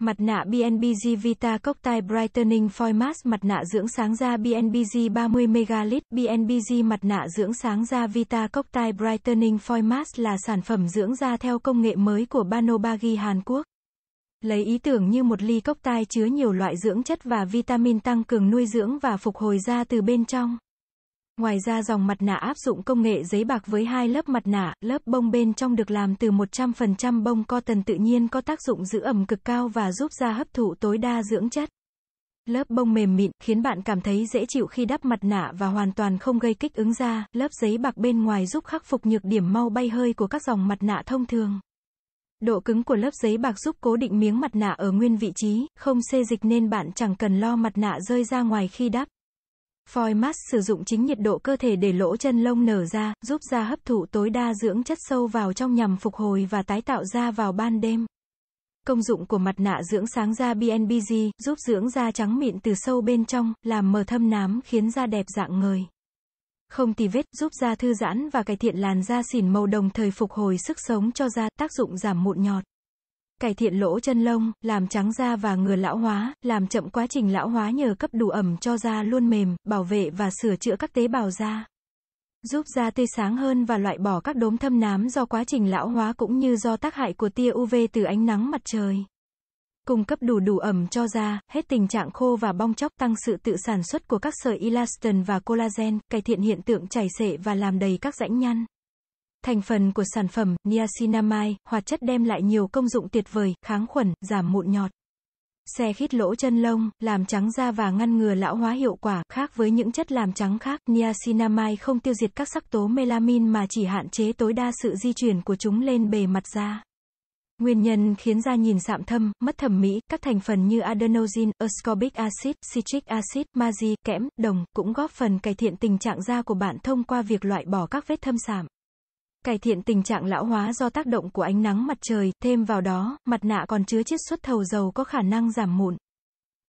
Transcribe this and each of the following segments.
Mặt nạ BNBG Vita Cocktail Brightening Foil Mask Mặt nạ dưỡng sáng da BNBG 30 Megalit BNBG Mặt nạ dưỡng sáng da Vita Cocktail Brightening Foil Mask là sản phẩm dưỡng da theo công nghệ mới của Banobagi Hàn Quốc. Lấy ý tưởng như một ly cocktail chứa nhiều loại dưỡng chất và vitamin tăng cường nuôi dưỡng và phục hồi da từ bên trong. Ngoài ra dòng mặt nạ áp dụng công nghệ giấy bạc với hai lớp mặt nạ, lớp bông bên trong được làm từ 100% bông cotton tự nhiên có tác dụng giữ ẩm cực cao và giúp da hấp thụ tối đa dưỡng chất. Lớp bông mềm mịn, khiến bạn cảm thấy dễ chịu khi đắp mặt nạ và hoàn toàn không gây kích ứng da, lớp giấy bạc bên ngoài giúp khắc phục nhược điểm mau bay hơi của các dòng mặt nạ thông thường. Độ cứng của lớp giấy bạc giúp cố định miếng mặt nạ ở nguyên vị trí, không xê dịch nên bạn chẳng cần lo mặt nạ rơi ra ngoài khi đắp. Foil mask sử dụng chính nhiệt độ cơ thể để lỗ chân lông nở ra, giúp da hấp thụ tối đa dưỡng chất sâu vào trong nhằm phục hồi và tái tạo da vào ban đêm. Công dụng của mặt nạ dưỡng sáng da BNBG giúp dưỡng da trắng mịn từ sâu bên trong, làm mờ thâm nám khiến da đẹp dạng người. Không tì vết, giúp da thư giãn và cải thiện làn da xỉn màu đồng thời phục hồi sức sống cho da, tác dụng giảm mụn nhọt cải thiện lỗ chân lông, làm trắng da và ngừa lão hóa, làm chậm quá trình lão hóa nhờ cấp đủ ẩm cho da luôn mềm, bảo vệ và sửa chữa các tế bào da. Giúp da tươi sáng hơn và loại bỏ các đốm thâm nám do quá trình lão hóa cũng như do tác hại của tia UV từ ánh nắng mặt trời. Cung cấp đủ đủ ẩm cho da, hết tình trạng khô và bong chóc, tăng sự tự sản xuất của các sợi elastin và collagen, cải thiện hiện tượng chảy xệ và làm đầy các rãnh nhăn. Thành phần của sản phẩm, niacinamide, hoạt chất đem lại nhiều công dụng tuyệt vời, kháng khuẩn, giảm mụn nhọt. Xe khít lỗ chân lông, làm trắng da và ngăn ngừa lão hóa hiệu quả, khác với những chất làm trắng khác, niacinamide không tiêu diệt các sắc tố melamin mà chỉ hạn chế tối đa sự di chuyển của chúng lên bề mặt da. Nguyên nhân khiến da nhìn sạm thâm, mất thẩm mỹ, các thành phần như adenosine, ascorbic acid, citric acid, magie, kẽm, đồng cũng góp phần cải thiện tình trạng da của bạn thông qua việc loại bỏ các vết thâm sạm cải thiện tình trạng lão hóa do tác động của ánh nắng mặt trời, thêm vào đó, mặt nạ còn chứa chiết xuất thầu dầu có khả năng giảm mụn.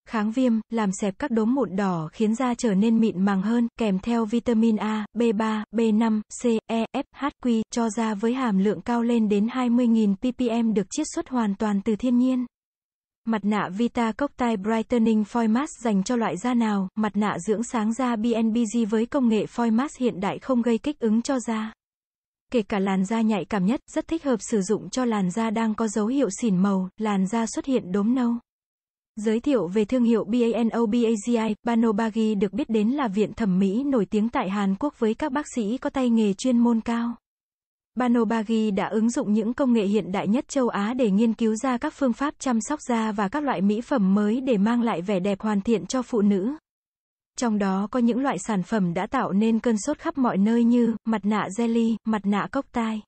Kháng viêm, làm xẹp các đốm mụn đỏ khiến da trở nên mịn màng hơn, kèm theo vitamin A, B3, B5, C, E, F, H, Q, cho da với hàm lượng cao lên đến 20.000 ppm được chiết xuất hoàn toàn từ thiên nhiên. Mặt nạ Vita Cocktail Brightening Foil Mask dành cho loại da nào, mặt nạ dưỡng sáng da BNBG với công nghệ Foil Mask hiện đại không gây kích ứng cho da kể cả làn da nhạy cảm nhất, rất thích hợp sử dụng cho làn da đang có dấu hiệu xỉn màu, làn da xuất hiện đốm nâu. Giới thiệu về thương hiệu BANOBAGI, Banobagi được biết đến là viện thẩm mỹ nổi tiếng tại Hàn Quốc với các bác sĩ có tay nghề chuyên môn cao. Banobagi đã ứng dụng những công nghệ hiện đại nhất châu Á để nghiên cứu ra các phương pháp chăm sóc da và các loại mỹ phẩm mới để mang lại vẻ đẹp hoàn thiện cho phụ nữ. Trong đó có những loại sản phẩm đã tạo nên cơn sốt khắp mọi nơi như mặt nạ jelly, mặt nạ cốc tai.